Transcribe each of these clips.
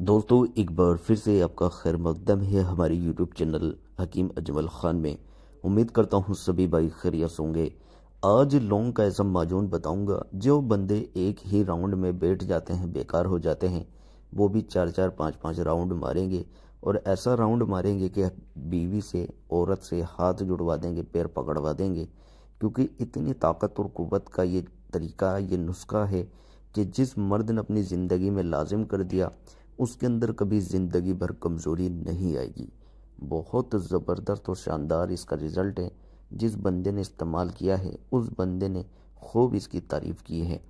दोस्तों एक बार फिर से आपका खैर मकदम है हमारे यूट्यूब चैनल हकीम अजमल ख़ान में उम्मीद करता हूँ सभी भाई खैरियत होंगे आज लौंग का ऐसा माजून बताऊंगा जो बंदे एक ही राउंड में बैठ जाते हैं बेकार हो जाते हैं वो भी चार चार पाँच पाँच राउंड मारेंगे और ऐसा राउंड मारेंगे कि बीवी से औरत से हाथ जुड़वा देंगे पैर पकड़वा देंगे क्योंकि इतनी ताकत और कुत का ये तरीका ये नुस्खा है कि जिस मर्द ने अपनी ज़िंदगी में लाजिम कर दिया उसके अंदर कभी ज़िंदगी भर कमज़ोरी नहीं आएगी बहुत ज़बरदस्त और शानदार इसका रिज़ल्ट है जिस बंदे ने इस्तेमाल किया है उस बंदे ने खूब इसकी तारीफ़ की है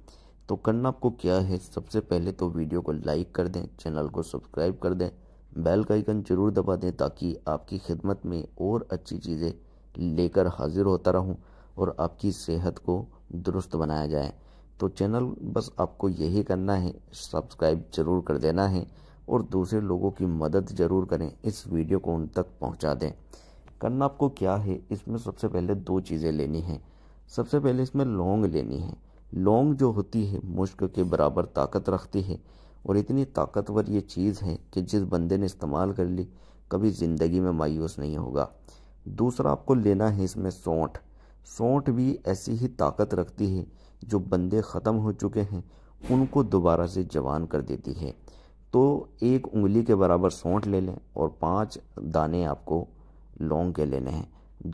तो करना आपको क्या है सबसे पहले तो वीडियो को लाइक कर दें चैनल को सब्सक्राइब कर दें बेल का आइकन जरूर दबा दें ताकि आपकी खिदमत में और अच्छी चीज़ें लेकर हाजिर होता रहूं और आपकी सेहत को दुरुस्त बनाया जाए तो चैनल बस आपको यही करना है सब्सक्राइब जरूर कर देना है और दूसरे लोगों की मदद ज़रूर करें इस वीडियो को उन तक पहुंचा दें करना आपको क्या है इसमें सबसे पहले दो चीज़ें लेनी हैं सबसे पहले इसमें लौंग लेनी है लौंग जो होती है मुश्क के बराबर ताकत रखती है और इतनी ताकतवर ये चीज़ है कि जिस बंदे ने इस्तेमाल कर ली कभी ज़िंदगी में मायूस नहीं होगा दूसरा आपको लेना है इसमें सौंठ सौंठ भी ऐसी ही ताकत रखती है जो बंदे ख़त्म हो चुके हैं उनको दोबारा से जवान कर देती है तो एक उंगली के बराबर सौंठ ले लें और पांच दाने आपको लौंग के लेने हैं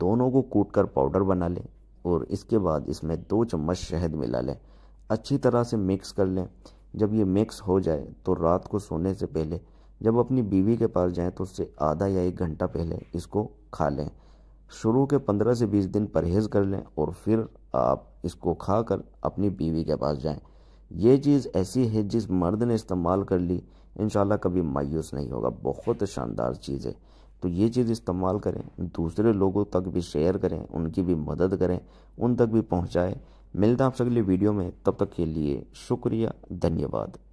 दोनों को कूट कर पाउडर बना लें और इसके बाद इसमें दो चम्मच शहद मिला लें अच्छी तरह से मिक्स कर लें जब ये मिक्स हो जाए तो रात को सोने से पहले जब अपनी बीवी के पास जाएं तो उससे आधा या एक घंटा पहले इसको खा लें शुरू के पंद्रह से बीस दिन परहेज़ कर लें और फिर आप इसको खा कर अपनी बीवी के पास जाएं ये चीज़ ऐसी है जिस मर्द ने इस्तेमाल कर ली इन कभी मायूस नहीं होगा बहुत शानदार चीज़ है तो ये चीज़ इस्तेमाल करें दूसरे लोगों तक भी शेयर करें उनकी भी मदद करें उन तक भी पहुँचाएँ मिलता आपसे अगली वीडियो में तब तक के लिए शुक्रिया धन्यवाद